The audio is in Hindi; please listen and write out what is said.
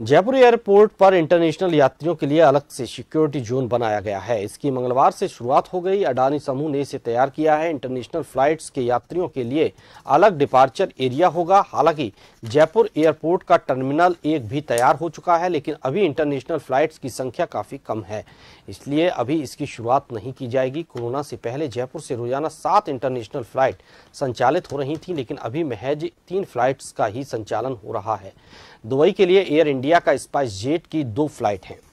जयपुर एयरपोर्ट पर इंटरनेशनल यात्रियों के लिए अलग से सिक्योरिटी जोन बनाया गया है इसकी मंगलवार से शुरुआत हो गई अडानी समूह ने इसे तैयार किया है इंटरनेशनल फ्लाइट्स के यात्रियों के लिए अलग डिपार्चर एरिया होगा हालांकि जयपुर एयरपोर्ट का टर्मिनल एक भी तैयार हो चुका है लेकिन अभी इंटरनेशनल फ्लाइट्स की संख्या काफ़ी कम है इसलिए अभी इसकी शुरुआत नहीं की जाएगी कोरोना से पहले जयपुर से रोजाना सात इंटरनेशनल फ्लाइट संचालित हो रही थी लेकिन अभी महज तीन फ्लाइट्स का ही संचालन हो रहा है दुबई के लिए एयर इंडिया इंडिया का स्पाइस जेट की दो फ्लाइट हैं